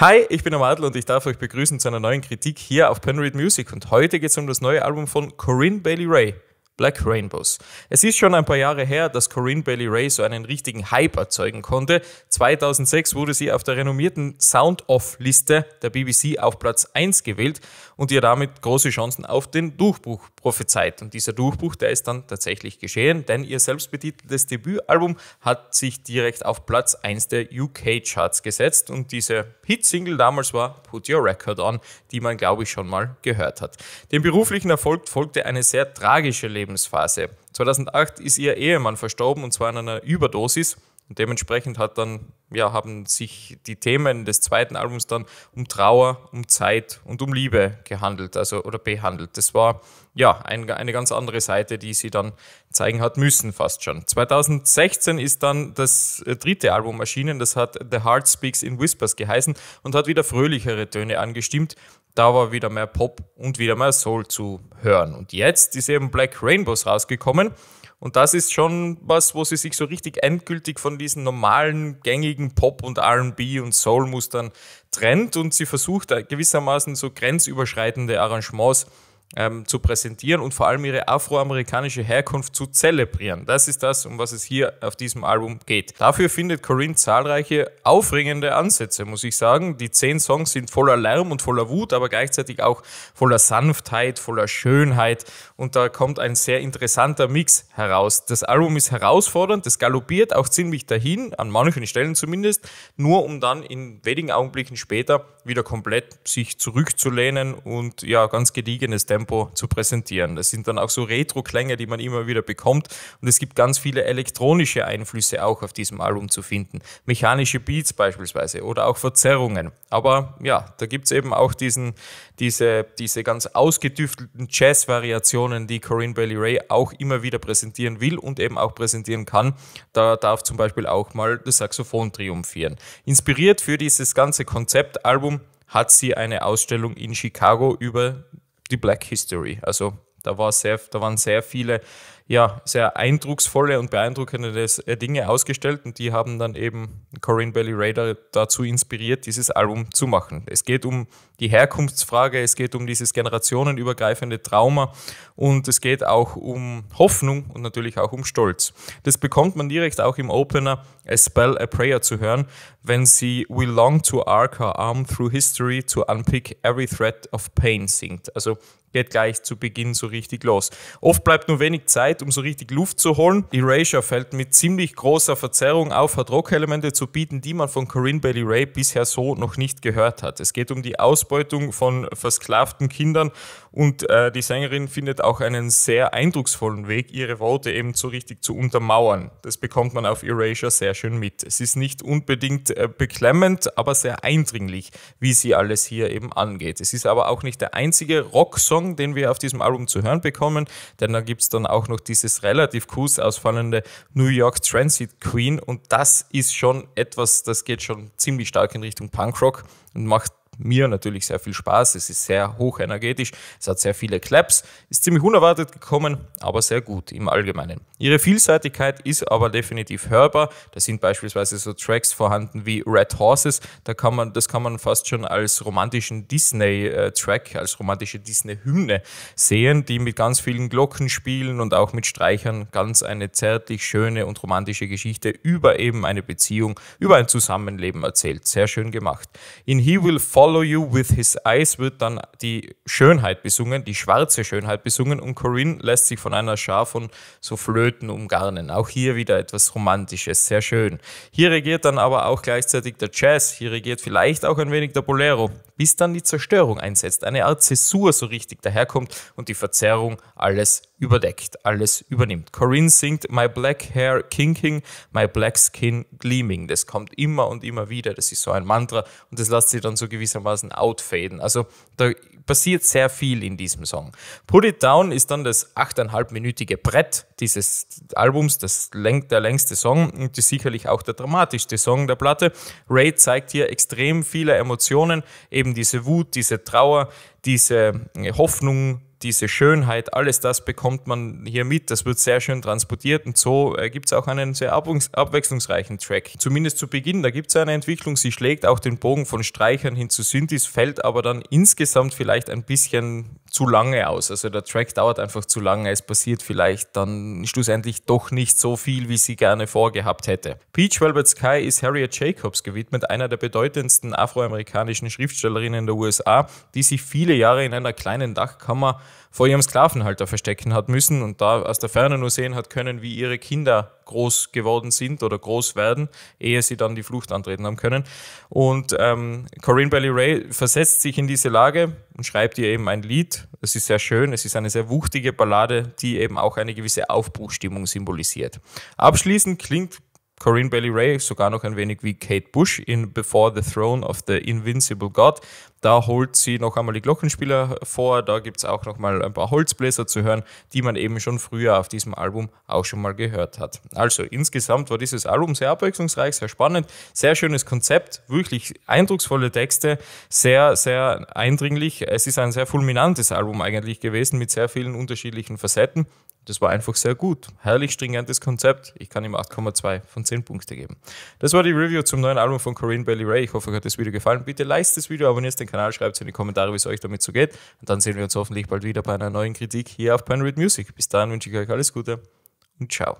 Hi, ich bin Amadl und ich darf euch begrüßen zu einer neuen Kritik hier auf Penread Music und heute geht es um das neue Album von Corinne Bailey Ray. Black Rainbows. Es ist schon ein paar Jahre her, dass Corinne Bailey Ray so einen richtigen Hype erzeugen konnte. 2006 wurde sie auf der renommierten Sound-Off-Liste der BBC auf Platz 1 gewählt und ihr damit große Chancen auf den Durchbruch prophezeit. Und dieser Durchbruch, der ist dann tatsächlich geschehen, denn ihr selbstbetiteltes Debütalbum hat sich direkt auf Platz 1 der UK-Charts gesetzt und diese Hit-Single damals war Put Your Record On, die man, glaube ich, schon mal gehört hat. Dem beruflichen Erfolg folgte eine sehr tragische Lebensgeschichte Lebensphase. 2008 ist ihr Ehemann verstorben und zwar an einer Überdosis. Und dementsprechend hat dann, ja, haben sich die Themen des zweiten Albums dann um Trauer, um Zeit und um Liebe gehandelt, also oder behandelt. Das war ja ein, eine ganz andere Seite, die sie dann zeigen hat müssen, fast schon. 2016 ist dann das äh, dritte Album erschienen, das hat The Heart Speaks in Whispers geheißen und hat wieder fröhlichere Töne angestimmt. Da war wieder mehr Pop und wieder mehr Soul zu hören. Und jetzt ist eben Black Rainbows rausgekommen. Und das ist schon was, wo sie sich so richtig endgültig von diesen normalen, gängigen Pop- und RB- und Soul-Mustern trennt und sie versucht äh, gewissermaßen so grenzüberschreitende Arrangements ähm, zu präsentieren und vor allem ihre afroamerikanische Herkunft zu zelebrieren. Das ist das, um was es hier auf diesem Album geht. Dafür findet Corinne zahlreiche aufregende Ansätze, muss ich sagen. Die zehn Songs sind voller Lärm und voller Wut, aber gleichzeitig auch voller Sanftheit, voller Schönheit und da kommt ein sehr interessanter Mix heraus. Das Album ist herausfordernd, es galoppiert auch ziemlich dahin, an manchen Stellen zumindest, nur um dann in wenigen Augenblicken später wieder komplett sich zurückzulehnen und ja, ganz gediegenes Tempo Tempo zu präsentieren. Das sind dann auch so Retro-Klänge, die man immer wieder bekommt. Und es gibt ganz viele elektronische Einflüsse auch auf diesem Album zu finden. Mechanische Beats beispielsweise oder auch Verzerrungen. Aber ja, da gibt es eben auch diesen, diese, diese ganz ausgedüftelten Jazz-Variationen, die Corinne Bailey Ray auch immer wieder präsentieren will und eben auch präsentieren kann. Da darf zum Beispiel auch mal das Saxophon triumphieren. Inspiriert für dieses ganze Konzeptalbum hat sie eine Ausstellung in Chicago über die Black History. Also da, war sehr, da waren sehr viele ja, sehr eindrucksvolle und beeindruckende äh, Dinge ausgestellt und die haben dann eben Corinne Belly Raider dazu inspiriert, dieses Album zu machen. Es geht um die Herkunftsfrage, es geht um dieses generationenübergreifende Trauma und es geht auch um Hoffnung und natürlich auch um Stolz. Das bekommt man direkt auch im Opener A Spell, A Prayer zu hören, wenn sie We Long to Arc Our Arm Through History to Unpick Every Threat of Pain singt. Also geht gleich zu Beginn so richtig los. Oft bleibt nur wenig Zeit, um so richtig Luft zu holen. Erasure fällt mit ziemlich großer Verzerrung auf, hat Rockelemente zu bieten, die man von Corinne Bailey Ray bisher so noch nicht gehört hat. Es geht um die Ausbeutung von versklavten Kindern und äh, die Sängerin findet auch einen sehr eindrucksvollen Weg, ihre Worte eben so richtig zu untermauern. Das bekommt man auf Erasure sehr schön mit. Es ist nicht unbedingt äh, beklemmend, aber sehr eindringlich, wie sie alles hier eben angeht. Es ist aber auch nicht der einzige Rocksong, den wir auf diesem Album zu hören bekommen, denn da gibt es dann auch noch die dieses relativ kurz ausfallende New York Transit Queen und das ist schon etwas, das geht schon ziemlich stark in Richtung Punkrock und macht mir natürlich sehr viel Spaß. Es ist sehr hochenergetisch, es hat sehr viele Claps, ist ziemlich unerwartet gekommen, aber sehr gut im Allgemeinen. Ihre Vielseitigkeit ist aber definitiv hörbar. Da sind beispielsweise so Tracks vorhanden wie Red Horses, da kann man, das kann man fast schon als romantischen Disney-Track, als romantische Disney-Hymne sehen, die mit ganz vielen Glocken spielen und auch mit Streichern ganz eine zärtlich schöne und romantische Geschichte über eben eine Beziehung, über ein Zusammenleben erzählt. Sehr schön gemacht. In He Will Follow Follow You with His Eyes wird dann die Schönheit besungen, die schwarze Schönheit besungen und Corinne lässt sich von einer Schar von so Flöten umgarnen. Auch hier wieder etwas Romantisches, sehr schön. Hier regiert dann aber auch gleichzeitig der Jazz, hier regiert vielleicht auch ein wenig der Bolero, bis dann die Zerstörung einsetzt, eine Art Zäsur so richtig daherkommt und die Verzerrung alles überdeckt, alles übernimmt. Corinne singt My Black Hair Kinking, My Black Skin Gleaming. Das kommt immer und immer wieder. Das ist so ein Mantra und das lässt sich dann so gewissermaßen outfaden. Also da passiert sehr viel in diesem Song. Put It Down ist dann das achteinhalbminütige Brett dieses Albums, das läng der längste Song und ist sicherlich auch der dramatischste Song der Platte. Ray zeigt hier extrem viele Emotionen, eben diese Wut, diese Trauer, diese äh, Hoffnung, diese Schönheit, alles das bekommt man hier mit. Das wird sehr schön transportiert und so äh, gibt es auch einen sehr abwechslungsreichen Track. Zumindest zu Beginn, da gibt es eine Entwicklung. Sie schlägt auch den Bogen von Streichern hin zu Synthes, fällt aber dann insgesamt vielleicht ein bisschen zu lange aus. Also der Track dauert einfach zu lange, es passiert vielleicht dann schlussendlich doch nicht so viel, wie sie gerne vorgehabt hätte. Peach Velvet Sky ist Harriet Jacobs gewidmet, einer der bedeutendsten afroamerikanischen Schriftstellerinnen der USA, die sich viele Jahre in einer kleinen Dachkammer vor ihrem Sklavenhalter verstecken hat müssen und da aus der Ferne nur sehen hat können, wie ihre Kinder groß geworden sind oder groß werden, ehe sie dann die Flucht antreten haben können. Und ähm, Corinne Bailey Ray versetzt sich in diese Lage und schreibt ihr eben ein Lied. Es ist sehr schön, es ist eine sehr wuchtige Ballade, die eben auch eine gewisse Aufbruchstimmung symbolisiert. Abschließend klingt Corinne Bailey Ray sogar noch ein wenig wie Kate Bush in Before the Throne of the Invincible God. Da holt sie noch einmal die Glockenspieler vor, da gibt es auch noch mal ein paar Holzbläser zu hören, die man eben schon früher auf diesem Album auch schon mal gehört hat. Also insgesamt war dieses Album sehr abwechslungsreich, sehr spannend, sehr schönes Konzept, wirklich eindrucksvolle Texte, sehr, sehr eindringlich. Es ist ein sehr fulminantes Album eigentlich gewesen mit sehr vielen unterschiedlichen Facetten das war einfach sehr gut. Herrlich stringentes Konzept. Ich kann ihm 8,2 von 10 Punkte geben. Das war die Review zum neuen Album von Corinne Bailey Ray. Ich hoffe, euch hat das Video gefallen. Bitte liked das Video, abonniert den Kanal, schreibt es in die Kommentare, wie es euch damit so geht. Und dann sehen wir uns hoffentlich bald wieder bei einer neuen Kritik hier auf Penrith Music. Bis dahin wünsche ich euch alles Gute und ciao.